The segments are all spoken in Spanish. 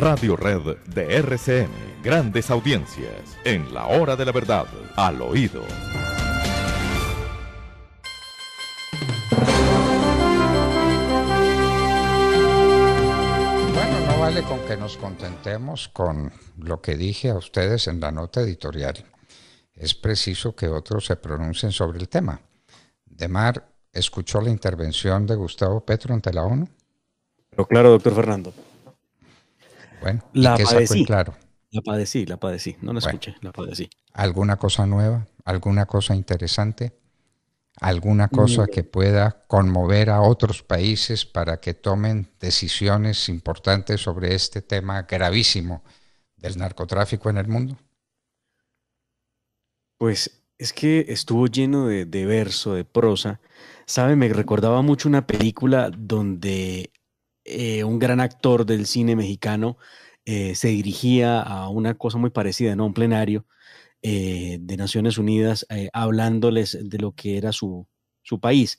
Radio Red de RCN. Grandes audiencias. En la hora de la verdad. Al oído. Bueno, no vale con que nos contentemos con lo que dije a ustedes en la nota editorial. Es preciso que otros se pronuncien sobre el tema. Demar escuchó la intervención de Gustavo Petro ante la ONU. Pero claro, doctor Fernando. Bueno, la padecí. Claro. La padecí, la padecí. No la escuché, la padecí. ¿Alguna cosa nueva? ¿Alguna cosa interesante? ¿Alguna cosa que pueda conmover a otros países para que tomen decisiones importantes sobre este tema gravísimo del narcotráfico en el mundo? Pues es que estuvo lleno de, de verso, de prosa. ¿Sabe? Me recordaba mucho una película donde eh, un gran actor del cine mexicano, eh, se dirigía a una cosa muy parecida, ¿no? Un plenario eh, de Naciones Unidas hablándoles de lo que era su, su país.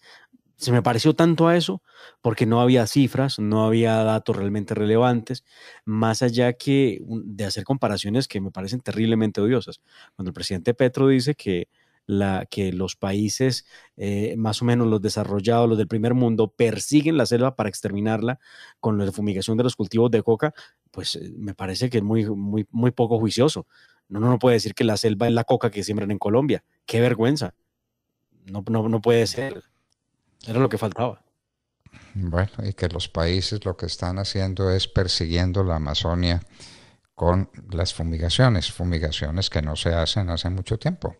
Se me pareció tanto a eso porque no había cifras, no había datos realmente relevantes, más allá que de hacer comparaciones que me parecen terriblemente odiosas. Cuando el presidente Petro dice que la, que los países, eh, más o menos los desarrollados, los del primer mundo, persiguen la selva para exterminarla con la fumigación de los cultivos de coca, pues eh, me parece que es muy, muy, muy poco juicioso. No, no, no puede decir que la selva es la coca que siembran en Colombia. Qué vergüenza. No, no, no puede ser. Era lo que faltaba. Bueno, y que los países lo que están haciendo es persiguiendo la Amazonia con las fumigaciones, fumigaciones que no se hacen hace mucho tiempo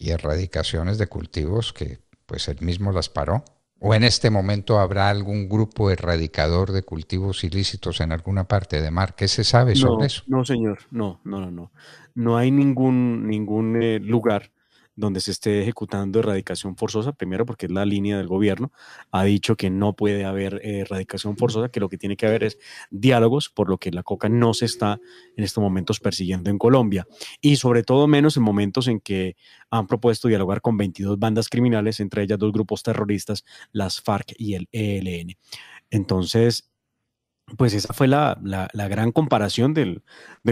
y erradicaciones de cultivos que pues él mismo las paró. ¿O en este momento habrá algún grupo erradicador de cultivos ilícitos en alguna parte de Mar? ¿Qué se sabe sobre eso? No, señor, no, no, no, no. No hay ningún, ningún eh, lugar donde se esté ejecutando erradicación forzosa, primero porque es la línea del gobierno, ha dicho que no puede haber eh, erradicación forzosa, que lo que tiene que haber es diálogos, por lo que la coca no se está en estos momentos persiguiendo en Colombia. Y sobre todo menos en momentos en que han propuesto dialogar con 22 bandas criminales, entre ellas dos grupos terroristas, las FARC y el ELN. Entonces, pues esa fue la, gran comparación del,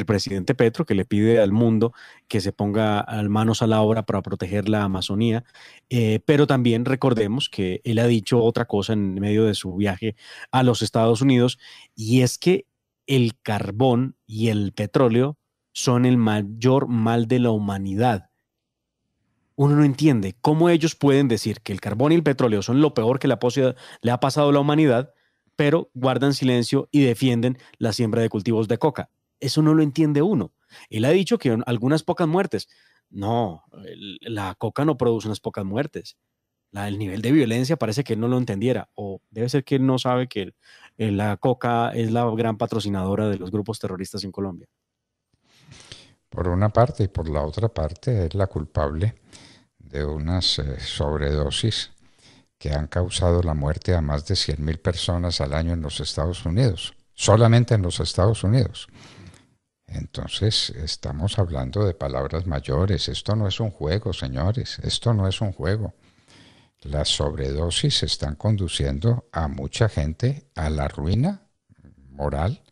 presidente Petro, que le pide al mundo que se ponga manos a la obra para proteger la Amazonía. Eh, pero también recordemos que él ha dicho otra cosa en medio de su viaje a los Estados Unidos, y es que el carbón y el petróleo son el mayor mal de la humanidad. Uno no entiende cómo ellos pueden decir que el carbón y el petróleo son lo peor que la le ha pasado a la humanidad pero guardan silencio y defienden la siembra de cultivos de coca. Eso no lo entiende uno. Él ha dicho que algunas pocas muertes. No, la coca no produce unas pocas muertes. el nivel de violencia parece que él no lo entendiera, o debe ser que él no sabe que eh, la coca es la gran patrocinadora de los grupos terroristas en Colombia. Por una parte, y por la otra parte, es la culpable de unas eh, sobredosis que han causado la muerte a más de 100.000 personas al año en los Estados Unidos, solamente en los Estados Unidos. Entonces, estamos hablando de palabras mayores. Esto no es un juego, señores. Esto no es un juego. Las sobredosis están conduciendo a mucha gente a la ruina moral,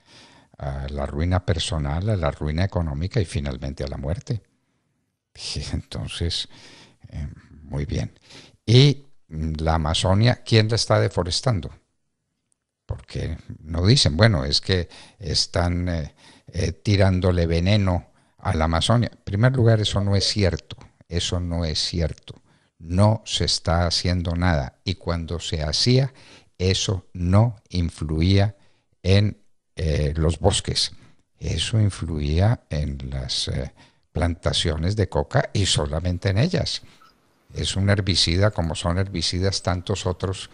a la ruina personal, a la ruina económica y finalmente a la muerte. entonces, eh, muy bien. Y la Amazonia, ¿quién la está deforestando? Porque no dicen, bueno, es que están eh, eh, tirándole veneno a la Amazonia. En primer lugar, eso no es cierto, eso no es cierto. No se está haciendo nada. Y cuando se hacía, eso no influía en eh, los bosques. Eso influía en las plantaciones de coca y solamente en ellas es un herbicida como son herbicidas tantos otros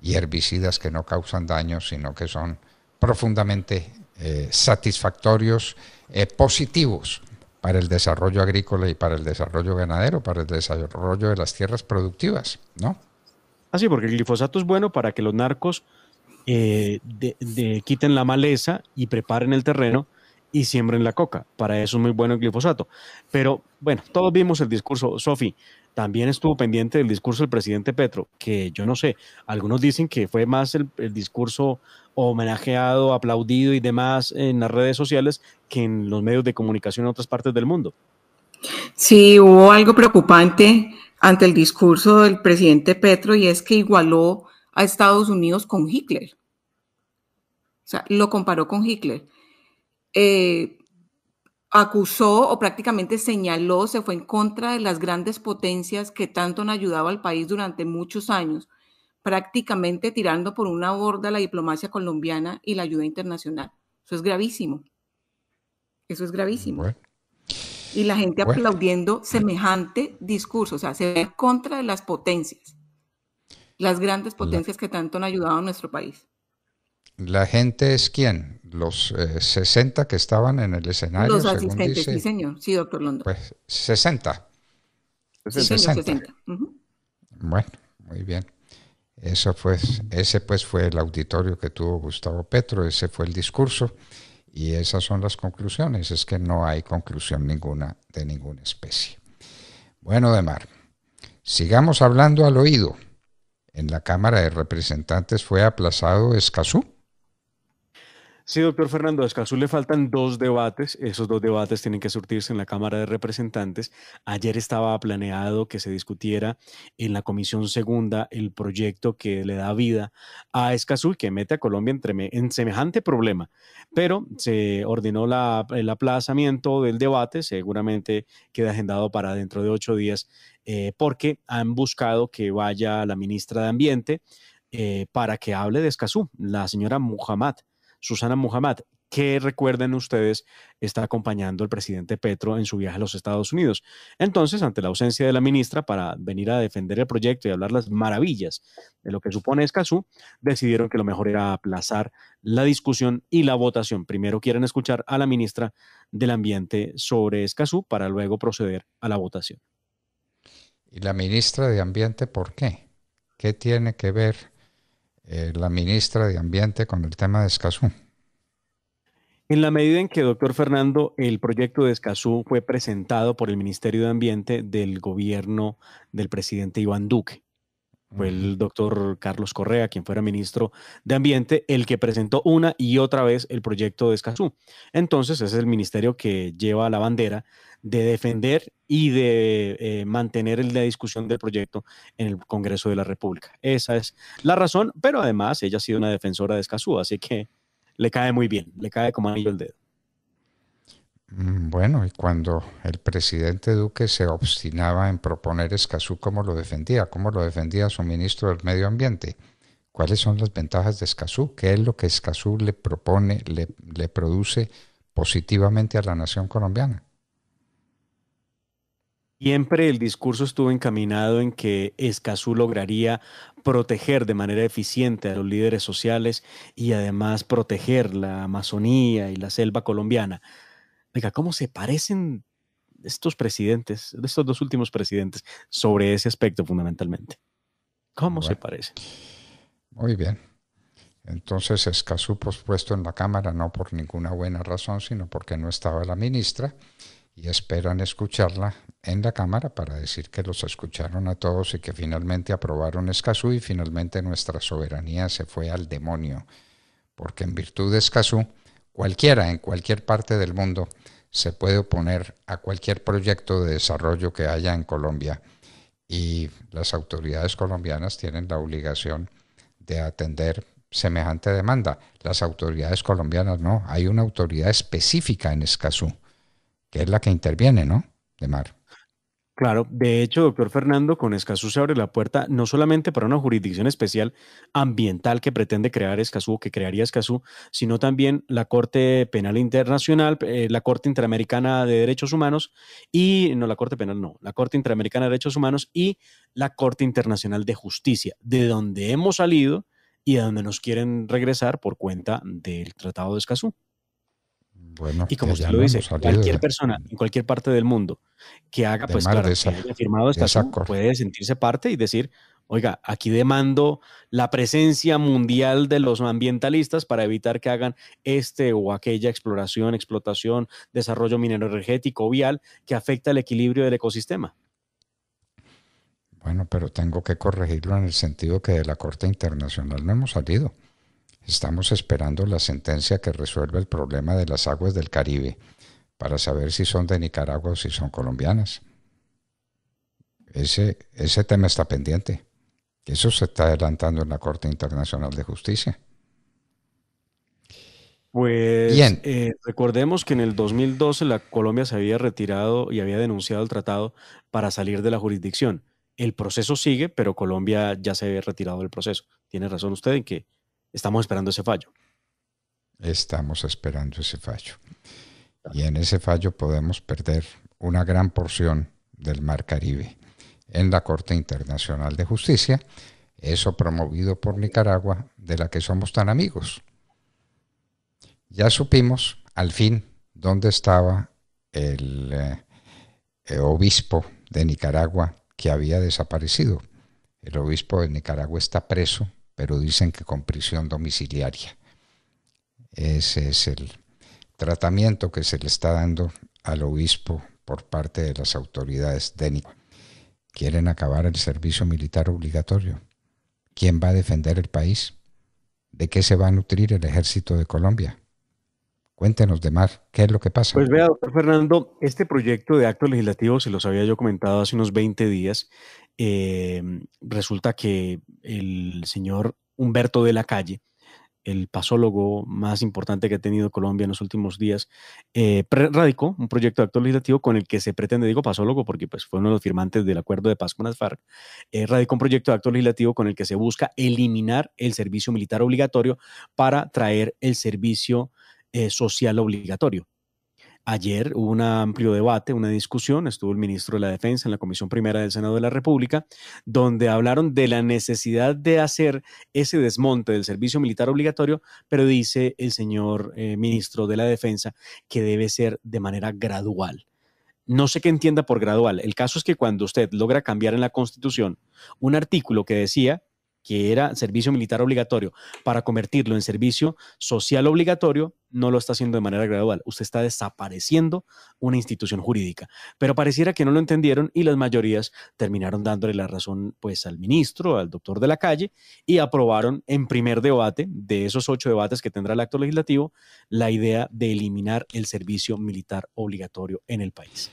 y herbicidas que no causan daño, sino que son profundamente eh, satisfactorios, eh, positivos para el desarrollo agrícola y para el desarrollo ganadero, para el desarrollo de las tierras productivas, ¿no? Así, ah, porque el glifosato es bueno para que los narcos eh, quiten la maleza y preparen el terreno y siembren la coca. Para eso es muy bueno el glifosato. Pero bueno, todos vimos el discurso, Sofi. También estuvo pendiente del discurso del presidente Petro, que yo no sé, algunos dicen que fue más el, discurso homenajeado, aplaudido y demás en las redes sociales que en los medios de comunicación en otras partes del mundo. Sí, hubo algo preocupante ante el discurso del presidente Petro y es que igualó a Estados Unidos con Hitler. O sea, lo comparó con Hitler. Eh, acusó o prácticamente señaló, se fue en contra de las grandes potencias que tanto han ayudado al país durante muchos años, prácticamente tirando por una borda la diplomacia colombiana y la ayuda internacional. Eso es gravísimo. Eso es gravísimo. Y la gente aplaudiendo semejante discurso, o sea, se ve en contra de las potencias, las grandes potencias que tanto han ayudado a nuestro país. La gente es quién? los 60 eh, que estaban en el escenario. Los asistentes, sí, señor. Sí, doctor Londo. Pues 60. 60. Bueno, muy bien. Eso pues, ese pues fue el auditorio que tuvo Gustavo Petro, ese fue el discurso y esas son las conclusiones. Es que no hay conclusión ninguna de ninguna especie. Bueno, de mar. Sigamos hablando al oído. En la Cámara de Representantes fue aplazado Escazú Sí, doctor Fernando, a Escazú le faltan dos debates. Esos dos debates tienen que surtirse en la Cámara de Representantes. Ayer estaba planeado que se discutiera en la Comisión Segunda el proyecto que le da vida a Escazú, que mete a Colombia en, semejante problema. Pero se ordenó el aplazamiento del debate. Seguramente queda agendado para dentro de ocho días, eh, porque han buscado que vaya la ministra de Ambiente eh, para que hable de Escazú, la señora Muhammad. Susana Muhammad, que recuerden ustedes está acompañando al presidente Petro en su viaje a los Estados Unidos. Entonces, ante la ausencia de la ministra para venir a defender el proyecto y hablar las maravillas de lo que supone Escazú, decidieron que lo mejor era aplazar la discusión y la votación. Primero quieren escuchar a la ministra del Ambiente sobre Escazú para luego proceder a la votación. ¿Y la ministra de Ambiente por qué? ¿Qué tiene que ver? Eh, la ministra de Ambiente con el tema de Escazú. En la medida en que, doctor Fernando, el proyecto de Escazú fue presentado por el Ministerio de Ambiente del gobierno del presidente Iván Duque, fue el doctor Carlos Correa, quien fuera ministro de Ambiente, el que presentó una y otra vez el proyecto de Escazú. Entonces, es el ministerio que lleva la bandera de defender y de eh, mantener la discusión del proyecto en el Congreso de la República. Esa es la razón, pero además ella ha sido una defensora de Escazú, así que le cae muy bien, le cae como anillo el dedo. Mm, bueno, y cuando el presidente Duque se obstinaba en proponer Escazú, ¿cómo lo defendía? ¿Cómo lo defendía su ministro del Medio Ambiente? ¿Cuáles son las ventajas de Escazú? ¿Qué es lo que Escazú le propone, le, produce positivamente a la nación colombiana? Siempre el discurso estuvo encaminado en que Escazú lograría proteger de manera eficiente a los líderes sociales y además proteger la Amazonía y la selva colombiana. Oiga, ¿cómo se parecen estos presidentes, estos dos últimos presidentes, sobre ese aspecto fundamentalmente? ¿Cómo se parecen? Muy bien. Entonces, Escazú pospuesto en la Cámara no por ninguna buena razón, sino porque no estaba la ministra y esperan escucharla en la Cámara para decir que los escucharon a todos y que finalmente aprobaron Escazú y finalmente nuestra soberanía se fue al demonio, porque en virtud de Escazú Cualquiera en cualquier parte del mundo se puede oponer a cualquier proyecto de desarrollo que haya en Colombia y las autoridades colombianas tienen la obligación de atender semejante demanda. Las autoridades colombianas no, hay una autoridad específica en Escazú, que es la que interviene, ¿no? De mar. Claro, de hecho, doctor Fernando, con Escazú se abre la puerta no solamente para una jurisdicción especial ambiental que pretende crear Escazú que crearía Escazú, sino también la Corte Penal Internacional, eh, la Corte Interamericana de Derechos Humanos y, no, la Corte Penal no, la Corte Interamericana de Derechos Humanos y la Corte Internacional de Justicia, de donde hemos salido y a donde nos quieren regresar por cuenta del Tratado de Escazú y como usted lo dice, cualquier persona en cualquier parte del mundo que haga, pues claro, haya firmado esta puede sentirse parte y decir, oiga, aquí demando la presencia mundial de los ambientalistas para evitar que hagan este o aquella exploración, explotación, desarrollo minero energético, vial, que afecta el equilibrio del ecosistema. Bueno, pero tengo que corregirlo en el sentido que de la Corte Internacional no hemos salido. Estamos esperando la sentencia que resuelva el problema de las aguas del Caribe para saber si son de Nicaragua o si son colombianas. Ese, ese tema está pendiente. Eso se está adelantando en la Corte Internacional de Justicia. Pues eh, recordemos que en el 2012 la Colombia se había retirado y había denunciado el tratado para salir de la jurisdicción. El proceso sigue, pero Colombia ya se había retirado del proceso. Tiene razón usted en que Estamos esperando ese fallo. Estamos esperando ese fallo. Y en ese fallo podemos perder una gran porción del Mar Caribe en la Corte Internacional de Justicia, eso promovido por Nicaragua, de la que somos tan amigos. Ya supimos al fin dónde estaba el, eh, eh, obispo de Nicaragua que había desaparecido. El obispo de Nicaragua está preso pero dicen que con prisión domiciliaria. Ese es el tratamiento que se le está dando al obispo por parte de las autoridades de Quieren acabar el servicio militar obligatorio. ¿Quién va a defender el país? ¿De qué se va a nutrir el ejército de Colombia? Cuéntenos, de más ¿qué es lo que pasa? Pues vea, doctor Fernando, este proyecto de acto legislativo, se los había yo comentado hace unos 20 días, em, resulta que el señor Humberto de la Calle, el pasólogo más importante que ha tenido Colombia en los últimos días, eh, radicó un proyecto de acto legislativo con el que se pretende, digo pasólogo porque pues, fue uno de los firmantes del acuerdo de paz con las FARC, eh, radicó un proyecto de acto legislativo con el que se busca eliminar el servicio militar obligatorio para traer el servicio eh, social obligatorio. Ayer hubo un amplio debate, una discusión, estuvo el ministro de la Defensa en la Comisión Primera del Senado de la República, donde hablaron de la necesidad de hacer ese desmonte del servicio militar obligatorio, pero dice el señor eh, ministro de la Defensa que debe ser de manera gradual. No sé qué entienda por gradual. El caso es que cuando usted logra cambiar en la Constitución un artículo que decía que era servicio militar obligatorio, para convertirlo en servicio social obligatorio, no lo está haciendo de manera gradual. Usted está desapareciendo una institución jurídica. Pero pareciera que no lo entendieron y las mayorías terminaron dándole la razón pues al ministro, al doctor de la calle, y aprobaron en primer debate, de esos ocho debates que tendrá el acto legislativo, la idea de eliminar el servicio militar obligatorio en el país.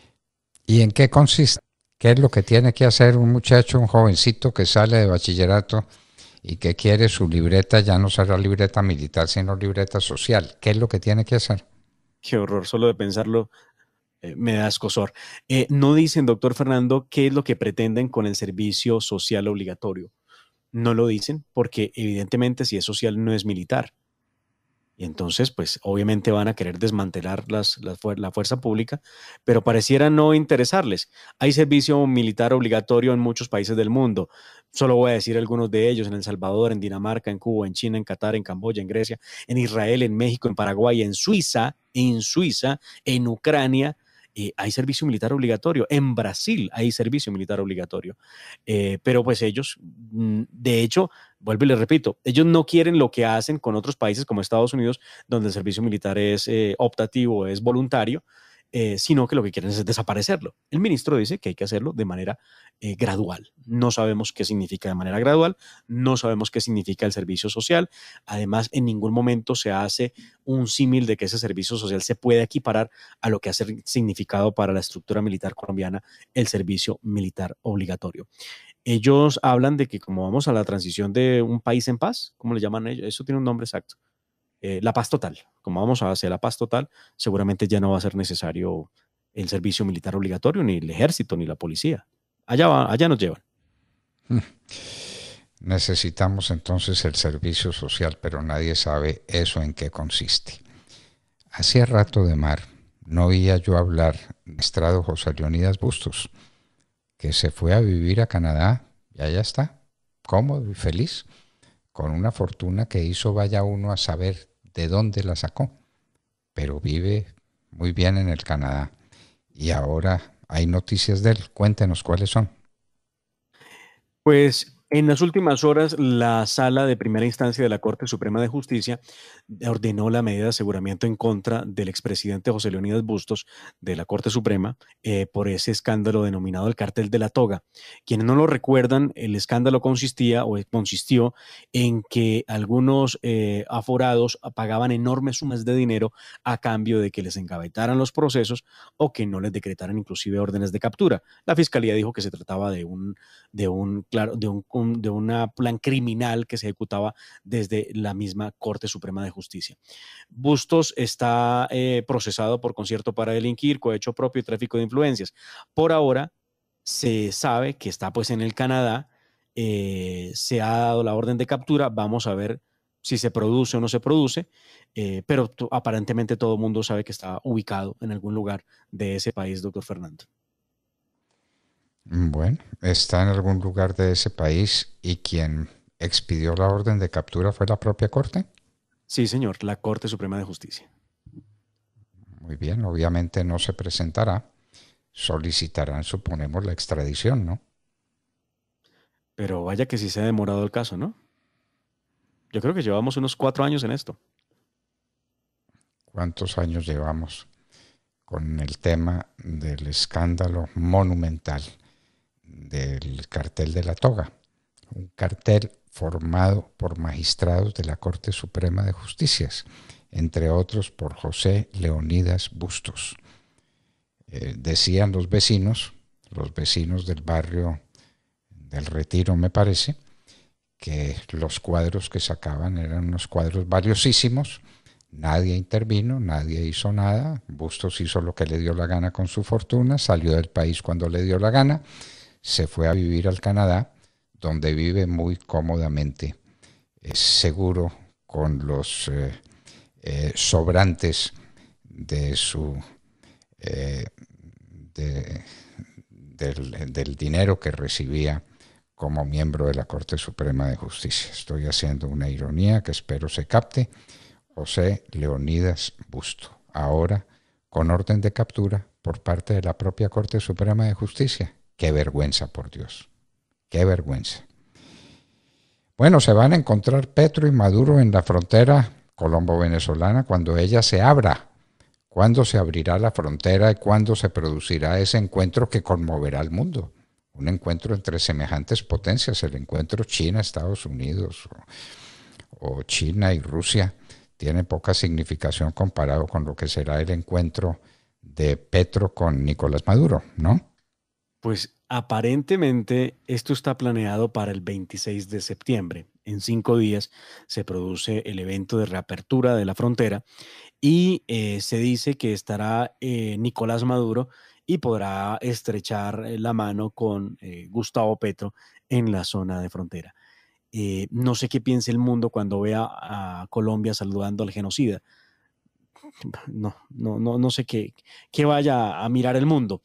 ¿Y en qué consiste? ¿Qué es lo que tiene que hacer un muchacho, un jovencito que sale de bachillerato y qué quiere su libreta, ya no será libreta militar, sino libreta social. ¿Qué es lo que tiene que hacer? Qué horror, solo de pensarlo eh, me da escosor. Eh, no dicen, doctor Fernando, qué es lo que pretenden con el servicio social obligatorio. No lo dicen porque evidentemente si es social no es militar. Y entonces, pues obviamente van a querer desmantelar las, la fuerza pública, pero pareciera no interesarles. Hay servicio militar obligatorio en muchos países del mundo. Solo voy a decir algunos de ellos, en El Salvador, en Dinamarca, en Cuba, en China, en Qatar, en Camboya, en Grecia, en Israel, en México, en Paraguay, en Suiza, en Suiza, en Ucrania, eh, hay servicio militar obligatorio. En Brasil hay servicio militar obligatorio. Eh, pero pues ellos, mm, de hecho, vuelvo y les repito, ellos no quieren lo que hacen con otros países como Estados Unidos, donde el servicio militar es eh, optativo, es voluntario. Eh, sino que lo que quieren es desaparecerlo. El ministro dice que hay que hacerlo de manera eh, gradual. No sabemos qué significa de manera gradual, no sabemos qué significa el servicio social. Además, en ningún momento se hace un símil de que ese servicio social se puede equiparar a lo que ha significado para la estructura militar colombiana el servicio militar obligatorio. Ellos hablan de que como vamos a la transición de un país en paz, ¿cómo le llaman ellos? Eso tiene un nombre exacto. Eh, la paz total, como vamos a hacer la paz total, seguramente ya no va a ser necesario el servicio militar obligatorio, ni el ejército, ni la policía. Allá, allá nos llevan. Necesitamos entonces el servicio social, pero nadie sabe eso en qué consiste. Hacía rato de mar no oía yo hablar estrado José Leonidas Bustos, que se fue a vivir a Canadá y allá está, cómodo y feliz, con una fortuna que hizo vaya uno a saber de dónde la sacó, pero vive muy bien en el Canadá. Y ahora hay noticias de él. Cuéntenos cuáles son. Pues en las últimas horas, la sala de primera instancia de la Corte Suprema de Justicia ordenó la medida de aseguramiento en contra del expresidente José Leonidas Bustos de la Corte Suprema eh, por ese escándalo denominado el cartel de la toga. Quienes no lo recuerdan, el escándalo consistía o consistió en que algunos eh, aforados pagaban enormes sumas de dinero a cambio de que les engavetaran los procesos o que no les decretaran inclusive órdenes de captura. La fiscalía dijo que se trataba de un, de un, claro, de un de una plan criminal que se ejecutaba desde la misma Corte Suprema de Justicia. Bustos está eh, procesado por concierto para delinquir, cohecho propio y tráfico de influencias. Por ahora se sabe que está pues en el Canadá, eh, se ha dado la orden de captura, vamos a ver si se produce o no se produce, eh, pero aparentemente todo el mundo sabe que está ubicado en algún lugar de ese país, doctor Fernando. Mm, bueno, está en algún lugar de ese país y quien expidió la orden de captura fue la propia Corte. Sí, señor, la Corte Suprema de Justicia. Muy bien, obviamente no se presentará. Solicitarán, suponemos, la extradición, ¿no? Pero vaya que sí se ha demorado el caso, ¿no? Yo creo que llevamos unos cuatro años en esto. ¿Cuántos años llevamos con el tema del escándalo monumental del cartel de la toga, un cartel formado por magistrados de la Corte Suprema de Justicias, entre otros por José Leonidas Bustos. Eh, decían los vecinos, los vecinos del barrio del Retiro, me parece, que los cuadros que sacaban eran unos cuadros valiosísimos. Nadie intervino, nadie hizo nada. Bustos hizo lo que le dio la gana con su fortuna, salió del país cuando le dio la gana se fue a vivir al Canadá, donde vive muy cómodamente, eh, seguro con los eh, eh, sobrantes de su del, del dinero que recibía como miembro de la Corte Suprema de Justicia. Estoy haciendo una ironía que espero se capte. José Leonidas Busto, ahora con orden de captura por parte de la propia Corte Suprema de Justicia, Qué vergüenza, por Dios. Qué vergüenza. Bueno, se van a encontrar Petro y Maduro en la frontera colombo-venezolana cuando ella se abra. ¿Cuándo se abrirá la frontera y cuándo se producirá ese encuentro que conmoverá al mundo? Un encuentro entre semejantes potencias, el encuentro China-Estados Unidos o, o China y Rusia tiene poca significación comparado con lo que será el encuentro de Petro con Nicolás Maduro, ¿no? Pues aparentemente esto está planeado para el 26 de septiembre. En cinco días se produce el evento de reapertura de la frontera y eh, se dice que estará eh, Nicolás Maduro y podrá estrechar eh, la mano con Gustavo Petro en la zona de frontera. no sé qué piense el mundo cuando vea a Colombia saludando al genocida. No, no, no, no sé qué, vaya a mirar el mundo.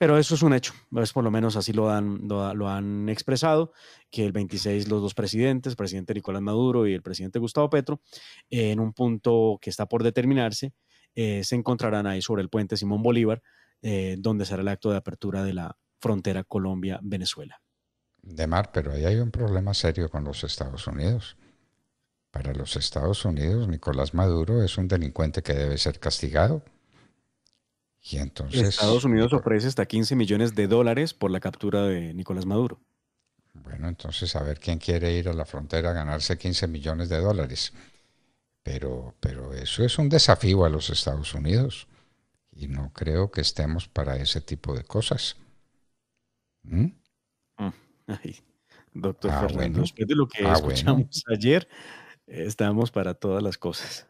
Pero eso es un hecho, es por lo menos así lo han, lo, han expresado, que el 26 los dos presidentes, el presidente Nicolás Maduro y el presidente Gustavo Petro, en un punto que está por determinarse, eh, se encontrarán ahí sobre el puente Simón Bolívar, eh, donde será el acto de apertura de la frontera Colombia-Venezuela. De mar, pero ahí hay un problema serio con los Estados Unidos. Para los Estados Unidos, Nicolás Maduro es un delincuente que debe ser castigado y entonces, Estados Unidos pues, ofrece hasta 15 millones de dólares por la captura de Nicolás Maduro. Bueno, entonces a ver quién quiere ir a la frontera a ganarse 15 millones de dólares. Pero, pero eso es un desafío a los Estados Unidos y no creo que estemos para ese tipo de cosas. ¿Mm? Mm. Ay, doctor ah, Fernando, después de lo que ah, escuchamos ayer, estamos para todas las cosas.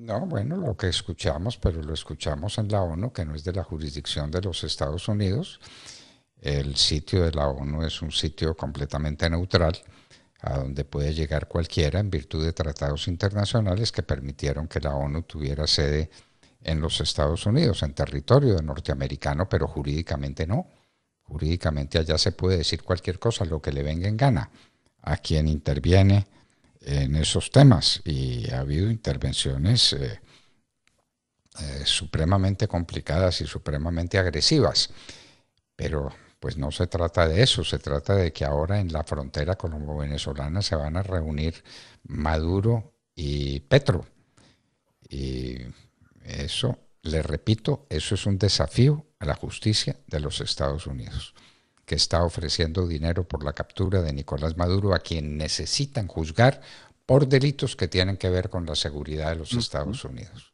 No, bueno, lo que escuchamos, pero lo escuchamos en la ONU, que no es de la jurisdicción de los Estados Unidos. El sitio de la ONU es un sitio completamente neutral, a donde puede llegar cualquiera en virtud de tratados internacionales que permitieron que la ONU tuviera sede en los Estados Unidos, en territorio norteamericano, pero jurídicamente no. Jurídicamente allá se puede decir cualquier cosa, lo que le venga en gana, a quien interviene en esos temas y ha habido intervenciones eh, eh, supremamente complicadas y supremamente agresivas. Pero pues no se trata de eso, se trata de que ahora en la frontera colombo-venezolana se van a reunir Maduro y Petro. Y eso, le repito, eso es un desafío a la justicia de los Estados Unidos que está ofreciendo dinero por la captura de Nicolás Maduro a quien necesitan juzgar por delitos que tienen que ver con la seguridad de los Estados Unidos.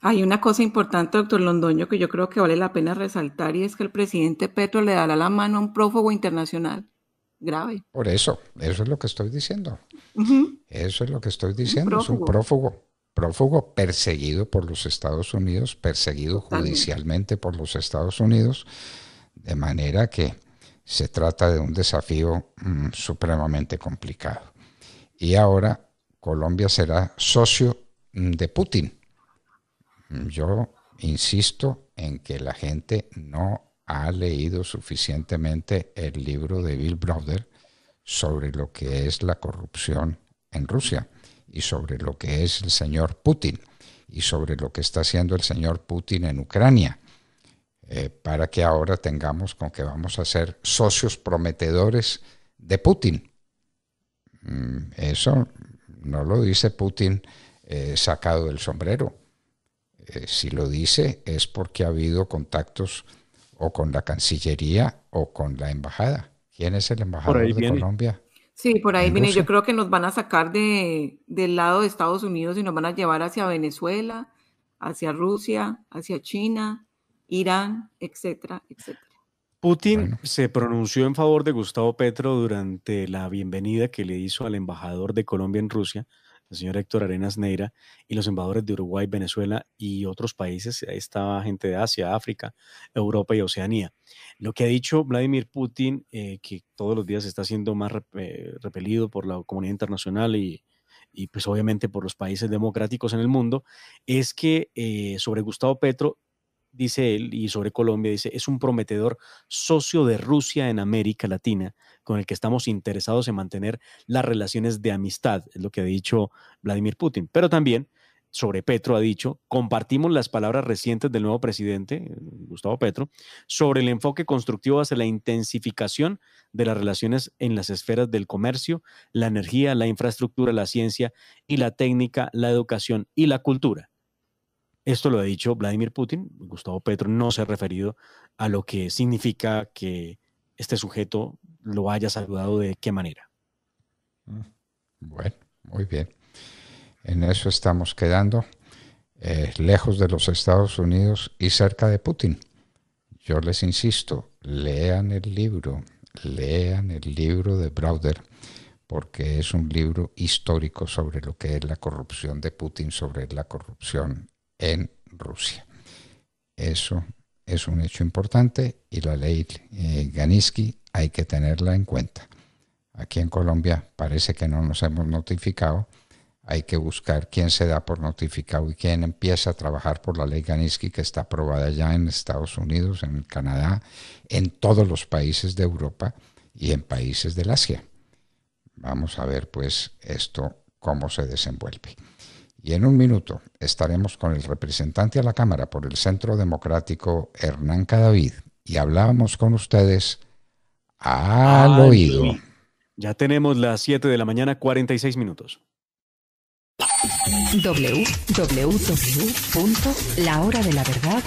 Hay una cosa importante, doctor Londoño, que yo creo que vale la pena resaltar y es que el presidente Petro le dará la mano a un prófugo internacional. Grave. Por eso, eso es lo que estoy diciendo. Eso es lo que estoy diciendo. es un prófugo, prófugo perseguido por los Estados Unidos, perseguido judicialmente por los Estados Unidos. De manera que se trata de un desafío mm, supremamente complicado. Y ahora Colombia será socio mm, de Putin. Yo insisto en que la gente no ha leído suficientemente el libro de Bill Browder sobre lo que es la corrupción en Rusia y sobre lo que es el señor Putin y sobre lo que está haciendo el señor Putin en Ucrania eh, para que ahora tengamos con que vamos a ser socios prometedores de Putin. Mm, eso no lo dice Putin eh, sacado del sombrero. Eh, si lo dice es porque ha habido contactos o con la Cancillería o con la Embajada. ¿Quién es el embajador de Colombia? Sí, por ahí viene. Yo creo que nos van a sacar de, del lado de Estados Unidos y nos van a llevar hacia Venezuela, hacia Rusia, hacia China. Irán, etcétera, etcétera. Putin se pronunció en favor de Gustavo Petro durante la bienvenida que le hizo al embajador de Colombia en Rusia, el señor Héctor Arenas Neira, y los embajadores de Uruguay, Venezuela y otros países. Ahí estaba gente de Asia, África, Europa y Oceanía. Lo que ha dicho Vladimir Putin, eh, que todos los días está siendo más eh, repelido por la comunidad internacional y, pues obviamente por los países democráticos en el mundo, es que eh, sobre Gustavo Petro dice él, y sobre Colombia, dice, es un prometedor socio de Rusia en América Latina, con el que estamos interesados en mantener las relaciones de amistad, es lo que ha dicho Vladimir Putin. Pero también sobre Petro ha dicho, compartimos las palabras recientes del nuevo presidente, Gustavo Petro, sobre el enfoque constructivo hacia la intensificación de las relaciones en las esferas del comercio, la energía, la infraestructura, la ciencia y la técnica, la educación y la cultura. Esto lo ha dicho Vladimir Putin. Gustavo Petro no se ha referido a lo que significa que este sujeto lo haya saludado de qué manera. Mm, bueno, muy bien. En eso estamos quedando, eh, lejos de los Estados Unidos y cerca de Putin. Yo les insisto, lean el libro, lean el libro de Browder, porque es un libro histórico sobre lo que es la corrupción de Putin, sobre la corrupción en Rusia. Eso es un hecho importante y la ley eh, Ganiski hay que tenerla en cuenta. Aquí en Colombia parece que no nos hemos notificado. Hay que buscar quién se da por notificado y quién empieza a trabajar por la ley Ganiski que está aprobada ya en Estados Unidos, en Canadá, en todos los países de Europa y en países del Asia. Vamos a ver pues esto cómo se desenvuelve y en un minuto estaremos con el representante a la Cámara por el Centro Democrático, Hernán Cadavid, y hablábamos con ustedes al oído. Ya tenemos las 7 de la mañana, 46 minutos. verdad